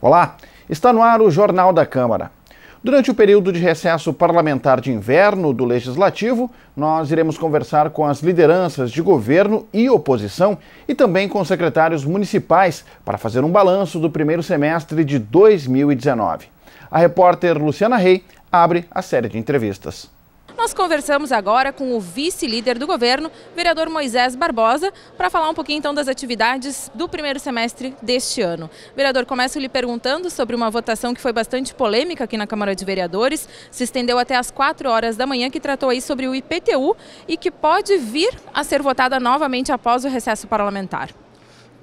Olá, está no ar o Jornal da Câmara. Durante o período de recesso parlamentar de inverno do Legislativo, nós iremos conversar com as lideranças de governo e oposição e também com secretários municipais para fazer um balanço do primeiro semestre de 2019. A repórter Luciana Rey abre a série de entrevistas. Nós conversamos agora com o vice-líder do governo, vereador Moisés Barbosa, para falar um pouquinho então das atividades do primeiro semestre deste ano. Vereador, começo lhe perguntando sobre uma votação que foi bastante polêmica aqui na Câmara de Vereadores, se estendeu até às 4 horas da manhã, que tratou aí sobre o IPTU e que pode vir a ser votada novamente após o recesso parlamentar.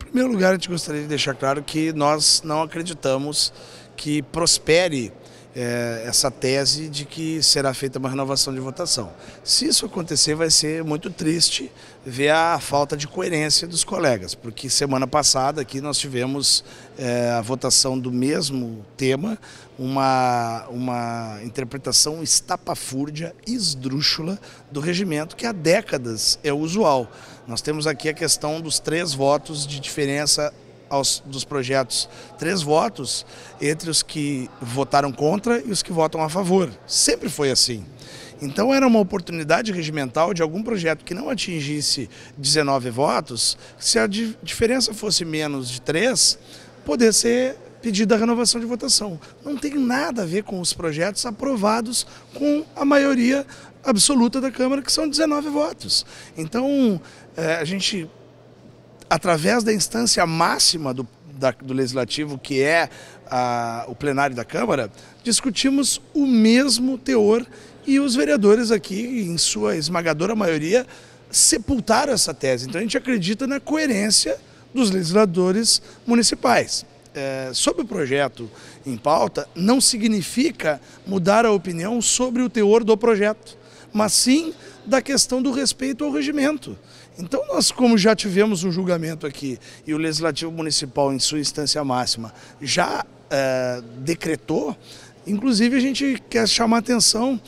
Em primeiro lugar, a gente gostaria de deixar claro que nós não acreditamos que prospere é, essa tese de que será feita uma renovação de votação. Se isso acontecer, vai ser muito triste ver a falta de coerência dos colegas, porque semana passada aqui nós tivemos é, a votação do mesmo tema, uma, uma interpretação estapafúrdia, esdrúxula do regimento, que há décadas é usual. Nós temos aqui a questão dos três votos de diferença aos, dos projetos três votos entre os que votaram contra e os que votam a favor. Sempre foi assim. Então era uma oportunidade regimental de algum projeto que não atingisse 19 votos, se a diferença fosse menos de três poder ser pedida a renovação de votação. Não tem nada a ver com os projetos aprovados com a maioria absoluta da Câmara, que são 19 votos. Então, eh, a gente através da instância máxima do, da, do Legislativo, que é a, o plenário da Câmara, discutimos o mesmo teor e os vereadores aqui, em sua esmagadora maioria, sepultaram essa tese. Então a gente acredita na coerência dos legisladores municipais. É, sobre o projeto em pauta, não significa mudar a opinião sobre o teor do projeto, mas sim da questão do respeito ao regimento. Então, nós, como já tivemos um julgamento aqui e o Legislativo Municipal, em sua instância máxima, já é, decretou, inclusive a gente quer chamar atenção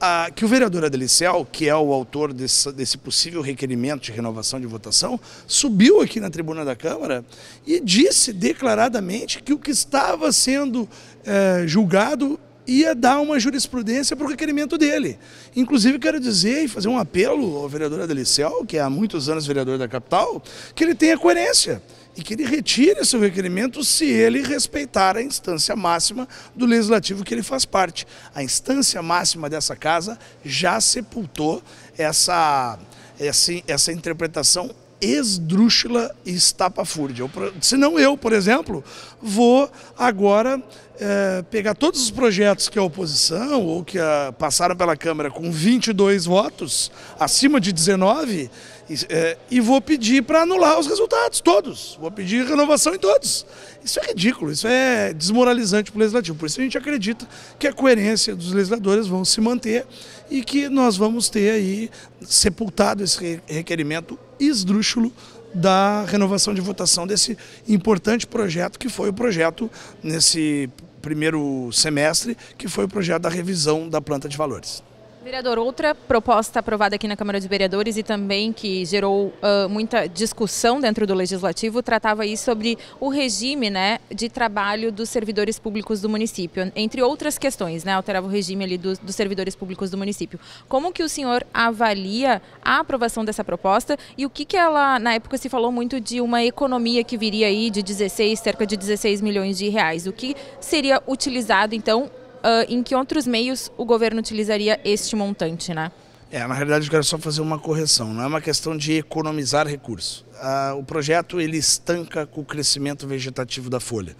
a, que o vereador Adelicel, que é o autor desse, desse, possível requerimento de renovação de votação, subiu aqui na tribuna da Câmara e disse declaradamente que o que estava sendo é, julgado ia dar uma jurisprudência para o requerimento dele. Inclusive, quero dizer e fazer um apelo ao vereador Adelicel, que é há muitos anos vereador da capital, que ele tenha coerência e que ele retire seu requerimento se ele respeitar a instância máxima do legislativo que ele faz parte. A instância máxima dessa casa já sepultou essa, essa, essa interpretação esdrúxula e estapafúrdia. Senão eu, por exemplo, vou agora é, pegar todos os projetos que a oposição ou que a, passaram pela Câmara com 22 votos, acima de 19, e, é, e vou pedir para anular os resultados, todos. Vou pedir renovação em todos. Isso é ridículo, isso é desmoralizante para o legislativo. Por isso a gente acredita que a coerência dos legisladores vão se manter e que nós vamos ter aí sepultado esse requerimento esdrúxulo da renovação de votação desse importante projeto que foi o projeto nesse primeiro semestre, que foi o projeto da revisão da planta de valores. Vereador, outra proposta aprovada aqui na Câmara de Vereadores e também que gerou uh, muita discussão dentro do Legislativo tratava aí sobre o regime né, de trabalho dos servidores públicos do município, entre outras questões, né, alterava o regime ali dos servidores públicos do município. Como que o senhor avalia a aprovação dessa proposta e o que, que ela, na época se falou muito de uma economia que viria aí de 16, cerca de 16 milhões de reais, o que seria utilizado então ah, em que outros meios o governo utilizaria este montante, né? É, na realidade eu quero só fazer uma correção, não é uma questão de economizar recursos. Ah, o projeto ele estanca com o crescimento vegetativo da folha.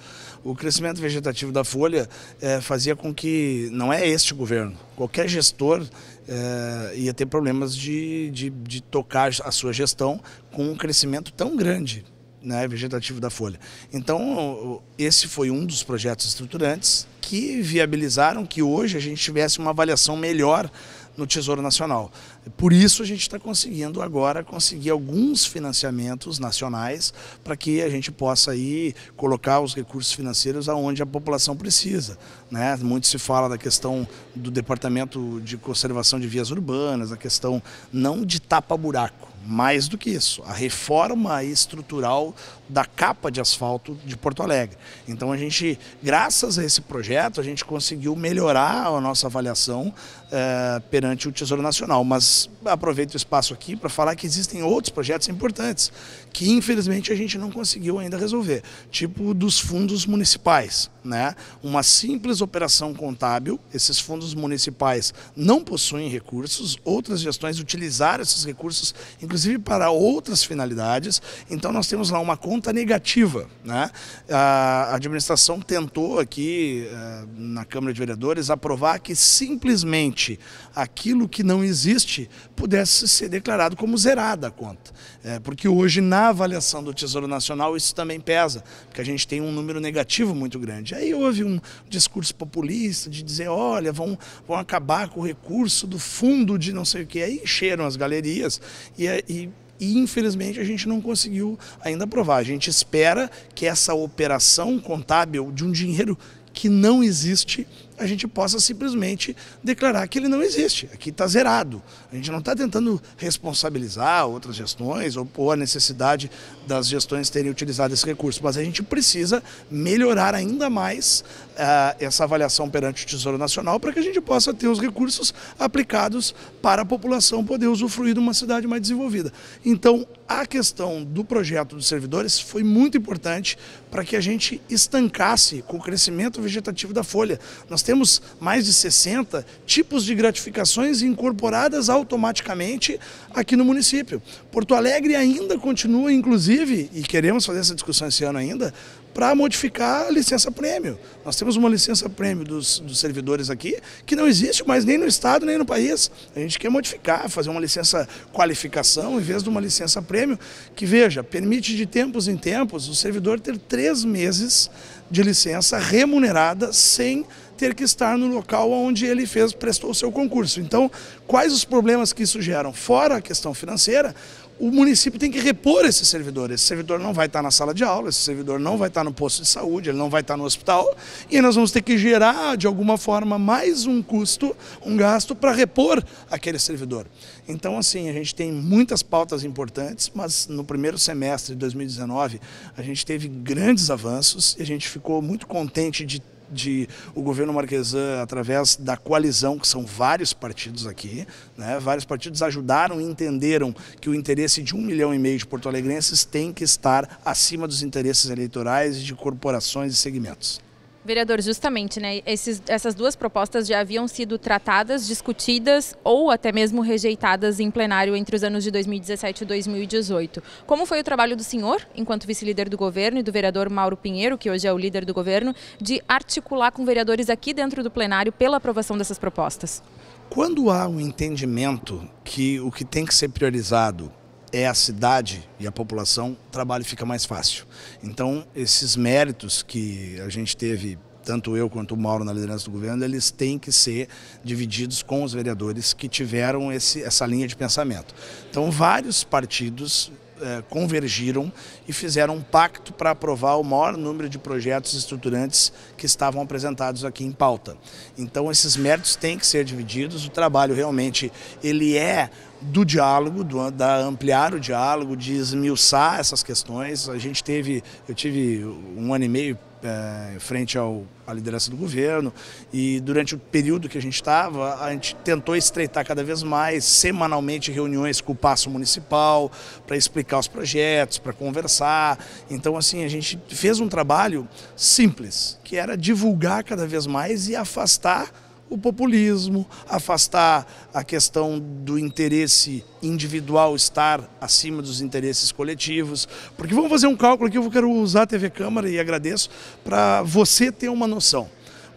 O crescimento vegetativo da folha é, fazia com que, não é este governo, qualquer gestor é, ia ter problemas de, de, de tocar a sua gestão com um crescimento tão grande né, vegetativo da folha. Então, esse foi um dos projetos estruturantes que viabilizaram que hoje a gente tivesse uma avaliação melhor no Tesouro Nacional. Por isso a gente está conseguindo agora conseguir alguns financiamentos nacionais para que a gente possa aí colocar os recursos financeiros aonde a população precisa. Né? Muito se fala da questão do Departamento de Conservação de Vias Urbanas, a questão não de tapa-buraco, mais do que isso, a reforma estrutural da capa de asfalto de Porto Alegre. Então a gente, graças a esse projeto, a gente conseguiu melhorar a nossa avaliação eh, perante o Tesouro Nacional. Mas aproveito o espaço aqui para falar que existem outros projetos importantes que infelizmente a gente não conseguiu ainda resolver, tipo dos fundos municipais né? Uma simples operação contábil, esses fundos municipais não possuem recursos, outras gestões utilizaram esses recursos, inclusive para outras finalidades, então nós temos lá uma conta negativa, né? A administração tentou aqui eh, na Câmara de Vereadores aprovar que simplesmente aquilo que não existe pudesse ser declarado como zerada a conta, é, porque hoje na avaliação do Tesouro Nacional isso também pesa, porque a gente tem um número negativo muito grande. Aí houve um discurso populista de dizer, olha, vão, vão acabar com o recurso do fundo de não sei o que. Aí encheram as galerias e, e e infelizmente a gente não conseguiu ainda aprovar. A gente espera que essa operação contábil de um dinheiro que não existe a gente possa simplesmente declarar que ele não existe, aqui está zerado. A gente não está tentando responsabilizar outras gestões ou, ou a necessidade das gestões terem utilizado esse recurso, mas a gente precisa melhorar ainda mais uh, essa avaliação perante o Tesouro Nacional para que a gente possa ter os recursos aplicados para a população poder usufruir de uma cidade mais desenvolvida. Então, a questão do projeto dos servidores foi muito importante para que a gente estancasse com o crescimento vegetativo da folha. Nós temos mais de 60 tipos de gratificações incorporadas automaticamente aqui no município. Porto Alegre ainda continua, inclusive, e queremos fazer essa discussão esse ano ainda, para modificar a licença prêmio. Nós temos uma licença prêmio dos, dos, servidores aqui que não existe mais nem no Estado nem no país. A gente quer modificar, fazer uma licença qualificação em vez de uma licença prêmio que, veja, permite de tempos em tempos o servidor ter três meses de licença remunerada sem ter que estar no local onde ele fez, prestou o seu concurso. Então, quais os problemas que isso geram? Fora a questão financeira, o município tem que repor esse servidor. Esse servidor não vai estar na sala de aula, esse servidor não vai estar no posto de saúde, ele não vai estar no hospital. E nós vamos ter que gerar, de alguma forma, mais um custo, um gasto para repor aquele servidor. Então, assim, a gente tem muitas pautas importantes, mas no primeiro semestre de 2019 a gente teve grandes avanços e a gente ficou muito contente de de o governo Marquesan, através da coalizão, que são vários partidos aqui, né, vários partidos ajudaram e entenderam que o interesse de um milhão e meio de porto-alegrenses tem que estar acima dos interesses eleitorais de corporações e segmentos. Vereador, justamente, né? Esses, essas duas propostas já haviam sido tratadas, discutidas ou até mesmo rejeitadas em plenário entre os anos de 2017 e 2018. Como foi o trabalho do senhor, enquanto vice-líder do governo, e do vereador Mauro Pinheiro, que hoje é o líder do governo, de articular com vereadores aqui dentro do plenário pela aprovação dessas propostas? Quando há um entendimento que o que tem que ser priorizado é a cidade e a população, o trabalho fica mais fácil. Então, esses méritos que a gente teve, tanto eu quanto o Mauro na liderança do governo, eles têm que ser divididos com os vereadores que tiveram esse, essa linha de pensamento. Então, vários partidos eh, convergiram e fizeram um pacto para aprovar o maior número de projetos estruturantes que estavam apresentados aqui em pauta. Então, esses méritos têm que ser divididos, o trabalho realmente, ele é do diálogo, do, da ampliar o diálogo, de esmiuçar essas questões. A gente teve, eu tive um ano e meio é, frente ao, à liderança do governo e durante o período que a gente estava, a gente tentou estreitar cada vez mais, semanalmente reuniões com o passo municipal para explicar os projetos, para conversar. Então, assim, a gente fez um trabalho simples, que era divulgar cada vez mais e afastar o populismo, afastar a questão do interesse individual estar acima dos interesses coletivos. Porque vamos fazer um cálculo aqui, eu quero usar a TV Câmara e agradeço para você ter uma noção.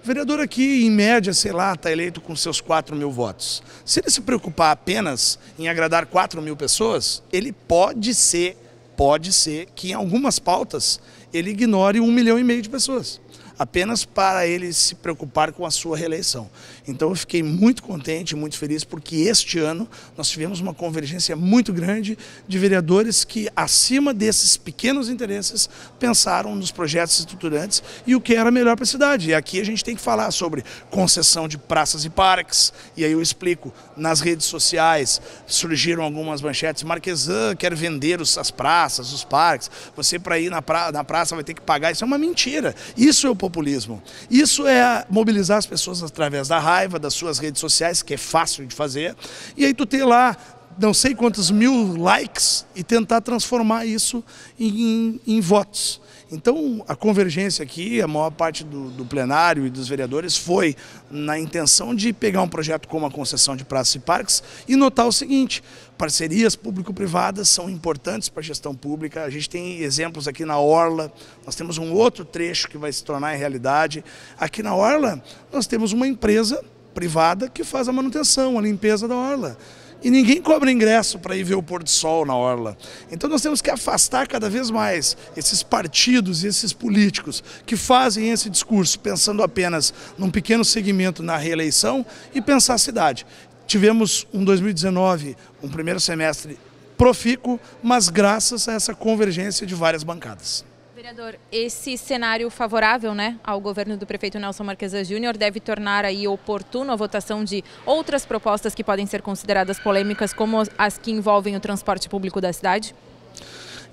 O vereador aqui, em média, sei lá, está eleito com seus 4 mil votos. Se ele se preocupar apenas em agradar 4 mil pessoas, ele pode ser, pode ser que em algumas pautas ele ignore um milhão e meio de pessoas apenas para ele se preocupar com a sua reeleição. Então eu fiquei muito contente, muito feliz, porque este ano nós tivemos uma convergência muito grande de vereadores que, acima desses pequenos interesses, pensaram nos projetos estruturantes e o que era melhor para a cidade. E aqui a gente tem que falar sobre concessão de praças e parques, e aí eu explico, nas redes sociais surgiram algumas manchetes, Marquesã quer vender as praças, os parques, você para ir na, pra, na praça vai ter que pagar, isso é uma mentira. Isso é o populismo. Isso é mobilizar as pessoas através da raiva, das suas redes sociais, que é fácil de fazer, e aí tu tem lá não sei quantos mil likes e tentar transformar isso em, em votos. Então, a convergência aqui, a maior parte do, do, plenário e dos vereadores foi na intenção de pegar um projeto como a concessão de praças e parques e notar o seguinte, parcerias público-privadas são importantes para a gestão pública, a gente tem exemplos aqui na Orla, nós temos um outro trecho que vai se tornar realidade. Aqui na Orla, nós temos uma empresa privada que faz a manutenção, a limpeza da Orla e ninguém cobra ingresso para ir ver o pôr do sol na orla. Então nós temos que afastar cada vez mais esses partidos e esses políticos que fazem esse discurso pensando apenas num pequeno segmento na reeleição e pensar a cidade. Tivemos um 2019, um primeiro semestre profícuo, mas graças a essa convergência de várias bancadas. Vereador, esse cenário favorável né, ao governo do prefeito Nelson Marquesas Júnior deve tornar aí oportuno a votação de outras propostas que podem ser consideradas polêmicas, como as que envolvem o transporte público da cidade?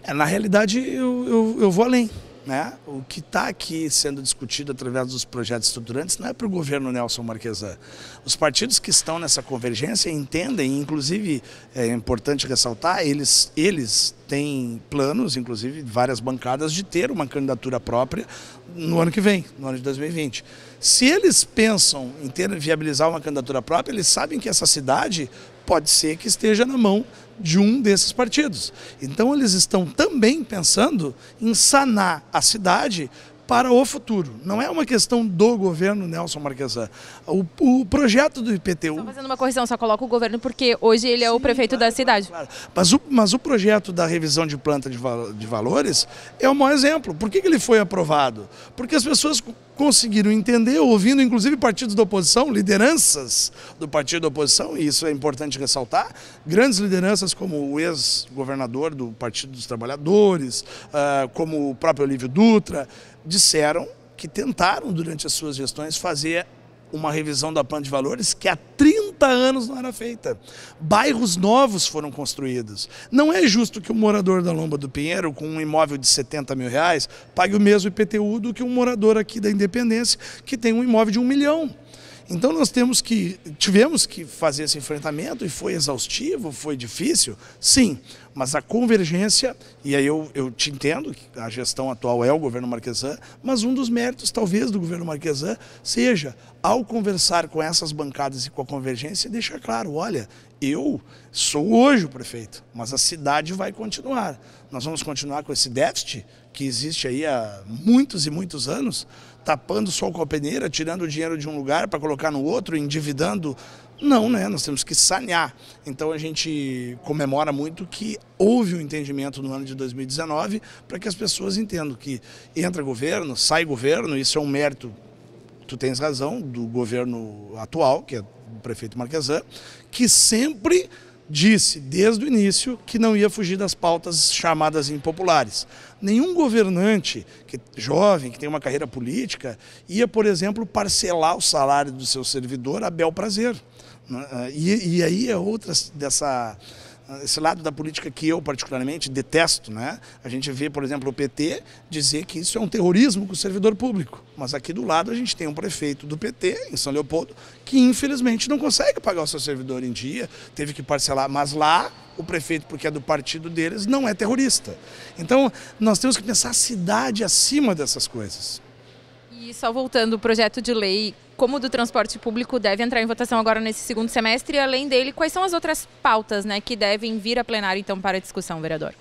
É, na realidade, eu, eu, eu vou além. Né? O que está aqui sendo discutido através dos projetos estruturantes não é para o governo Nelson Marquesan. Os partidos que estão nessa convergência entendem, inclusive é importante ressaltar, eles, eles têm planos, inclusive várias bancadas, de ter uma candidatura própria no ano que vem, no ano de 2020. Se eles pensam em ter viabilizar uma candidatura própria, eles sabem que essa cidade pode ser que esteja na mão de um desses partidos. Então eles estão também pensando em sanar a cidade para o futuro. Não é uma questão do governo Nelson Marquesan. O, o projeto do IPTU... Só fazendo uma correção, só coloca o governo porque hoje ele é Sim, o prefeito claro, da cidade. Claro, claro. Mas, o, mas o projeto da revisão de planta de, de valores é o um maior exemplo. Por que, que ele foi aprovado? Porque as pessoas conseguiram entender, ouvindo inclusive partidos da oposição, lideranças do partido da oposição, e isso é importante ressaltar, grandes lideranças como o ex-governador do Partido dos Trabalhadores, ah, como o próprio Olívio Dutra, disseram que tentaram durante as suas gestões fazer uma revisão da plano de valores que há 30 30 anos não era feita. Bairros novos foram construídos. Não é justo que o um morador da Lomba do Pinheiro, com um imóvel de 70 mil reais, pague o mesmo IPTU do que um morador aqui da Independência, que tem um imóvel de um milhão. Então nós temos que tivemos que fazer esse enfrentamento e foi exaustivo, foi difícil, sim, mas a convergência e aí eu, eu te entendo que a gestão atual é o governo Marquesan, mas um dos méritos talvez do governo Marquesan seja ao conversar com essas bancadas e com a convergência deixar claro, olha, eu sou hoje o prefeito, mas a cidade vai continuar. Nós vamos continuar com esse déficit que existe aí há muitos e muitos anos tapando o sol com a peneira, tirando o dinheiro de um lugar para colocar no outro, endividando. Não, né? Nós temos que sanear. Então a gente comemora muito que houve um entendimento no ano de 2019 para que as pessoas entendam que entra governo, sai governo, isso é um mérito, tu tens razão, do governo atual, que é o prefeito Marquesan, que sempre disse desde o início que não ia fugir das pautas chamadas impopulares. Nenhum governante que, jovem, que tem uma carreira política, ia, por exemplo, parcelar o salário do seu servidor a bel prazer. Né? E, e aí é outra dessa esse lado da política que eu particularmente detesto, né? A gente vê, por exemplo, o PT dizer que isso é um terrorismo com o servidor público. Mas aqui do lado a gente tem um prefeito do PT, em São Leopoldo, que infelizmente não consegue pagar o seu servidor em dia, teve que parcelar, mas lá o prefeito, porque é do partido deles, não é terrorista. Então, nós temos que pensar a cidade acima dessas coisas. E só voltando, o projeto de lei como do transporte público deve entrar em votação agora nesse segundo semestre, e além dele, quais são as outras pautas né, que devem vir a plenário então para discussão, vereador?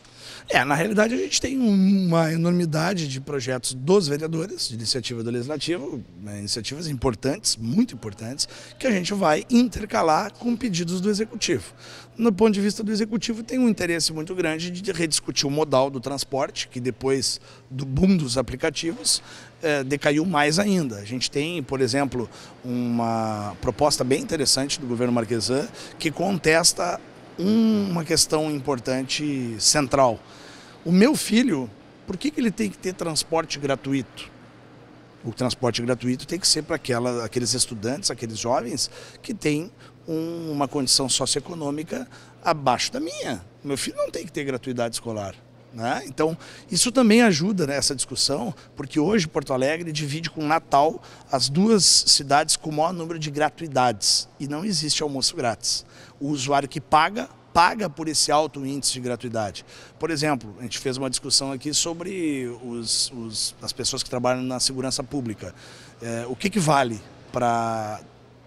É, na realidade a gente tem uma enormidade de projetos dos vereadores, de iniciativa do Legislativo, né, iniciativas importantes, muito importantes, que a gente vai intercalar com pedidos do Executivo. No ponto de vista do Executivo, tem um interesse muito grande de rediscutir o modal do transporte, que depois do boom dos aplicativos, é, decaiu mais ainda. A gente tem, por exemplo, uma proposta bem interessante do governo Marquesan que contesta um, uma questão importante central. O meu filho, por que, que ele tem que ter transporte gratuito? O transporte gratuito tem que ser para aqueles estudantes, aqueles jovens que têm um, uma condição socioeconômica abaixo da minha. Meu filho não tem que ter gratuidade escolar. Né? Então, isso também ajuda nessa né, discussão, porque hoje Porto Alegre divide com Natal as duas cidades com o maior número de gratuidades. E não existe almoço grátis. O usuário que paga, paga por esse alto índice de gratuidade. Por exemplo, a gente fez uma discussão aqui sobre os, os, as pessoas que trabalham na segurança pública. É, o que, que vale para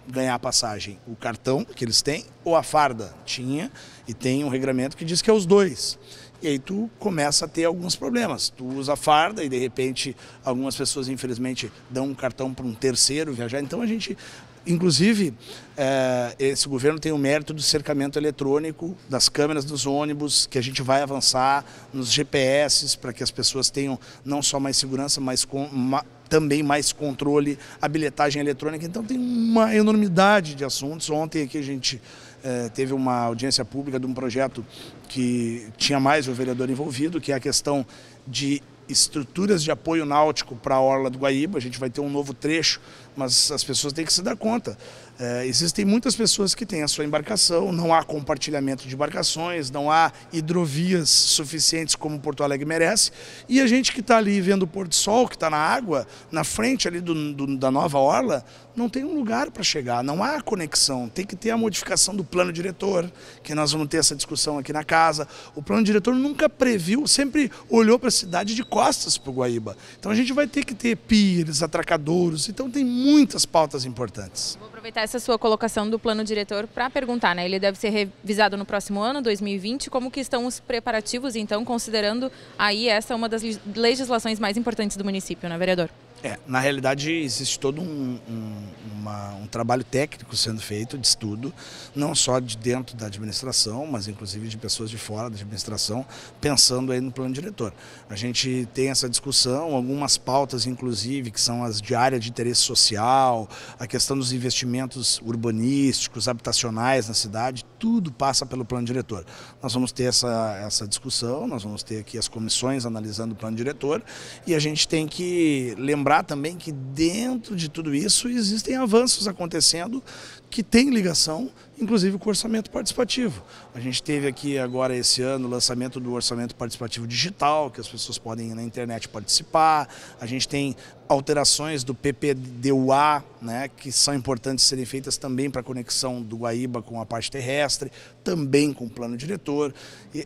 ganhar a passagem? O cartão que eles têm ou a farda? Tinha, e tem um regulamento que diz que é os dois. E aí tu começa a ter alguns problemas. Tu usa farda e de repente algumas pessoas infelizmente dão um cartão para um terceiro viajar. Então a gente, inclusive, é, esse governo tem o mérito do cercamento eletrônico, das câmeras dos ônibus, que a gente vai avançar nos GPS para que as pessoas tenham não só mais segurança, mas com, uma, também mais controle, a bilhetagem eletrônica. Então tem uma enormidade de assuntos. Ontem aqui a gente é, teve uma audiência pública de um projeto que tinha mais o vereador envolvido, que é a questão de estruturas de apoio náutico para a Orla do Guaíba. A gente vai ter um novo trecho, mas as pessoas têm que se dar conta. É, existem muitas pessoas que têm a sua embarcação, não há compartilhamento de embarcações, não há hidrovias suficientes como Porto Alegre merece, e a gente que está ali vendo o pôr do sol, que está na água, na frente ali do, do, da nova orla, não tem um lugar para chegar, não há conexão, tem que ter a modificação do plano diretor, que nós vamos ter essa discussão aqui na casa. O plano diretor nunca previu, sempre olhou para a cidade de costas para o Guaíba. Então a gente vai ter que ter pires, atracadouros, então tem muitas pautas importantes. Aproveitar essa sua colocação do plano diretor para perguntar, né? Ele deve ser revisado no próximo ano, 2020. Como que estão os preparativos, então, considerando aí essa uma das legislações mais importantes do município, né, vereador? É, na realidade existe todo um, um, uma, um, trabalho técnico sendo feito de estudo, não só de dentro da administração, mas inclusive de pessoas de fora da administração, pensando aí no plano diretor. A gente tem essa discussão, algumas pautas inclusive, que são as de área de interesse social, a questão dos investimentos urbanísticos, habitacionais na cidade, tudo passa pelo plano diretor. Nós vamos ter essa, essa discussão, nós vamos ter aqui as comissões analisando o plano diretor e a gente tem que lembrar também que dentro de tudo isso existem avanços acontecendo que tem ligação, inclusive com o orçamento participativo. A gente teve aqui agora esse ano o lançamento do orçamento participativo digital, que as pessoas podem ir na internet participar. A gente tem alterações do PPDUA, né, que são importantes serem feitas também para a conexão do Guaíba com a parte terrestre, também com o plano diretor.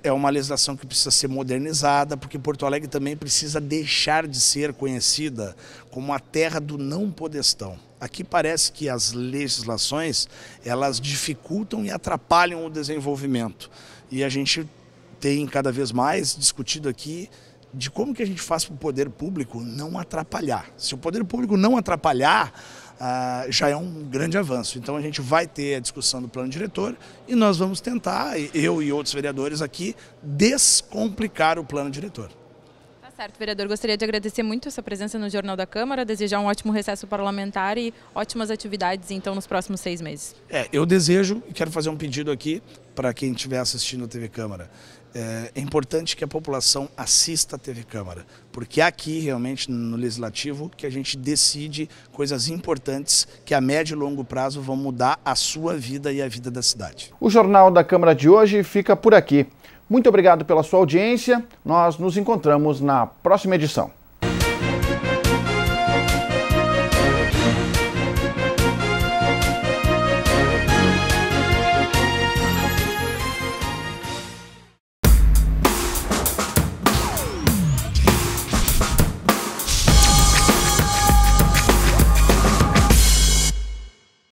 É uma legislação que precisa ser modernizada, porque Porto Alegre também precisa deixar de ser conhecida como a terra do não podestão. Aqui parece que as legislações elas dificultam e atrapalham o desenvolvimento. E a gente tem cada vez mais discutido aqui de como que a gente faz para o poder público não atrapalhar. Se o poder público não atrapalhar, ah, já é um grande avanço. Então a gente vai ter a discussão do plano diretor e nós vamos tentar, eu e outros vereadores aqui, descomplicar o plano diretor. Certo, vereador. Gostaria de agradecer muito a sua presença no Jornal da Câmara, desejar um ótimo recesso parlamentar e ótimas atividades, então, nos próximos seis meses. É, eu desejo e quero fazer um pedido aqui para quem estiver assistindo a TV Câmara. É, é importante que a população assista a TV Câmara, porque é aqui realmente no Legislativo que a gente decide coisas importantes que a médio e longo prazo vão mudar a sua vida e a vida da cidade. O Jornal da Câmara de hoje fica por aqui. Muito obrigado pela sua audiência. Nós nos encontramos na próxima edição.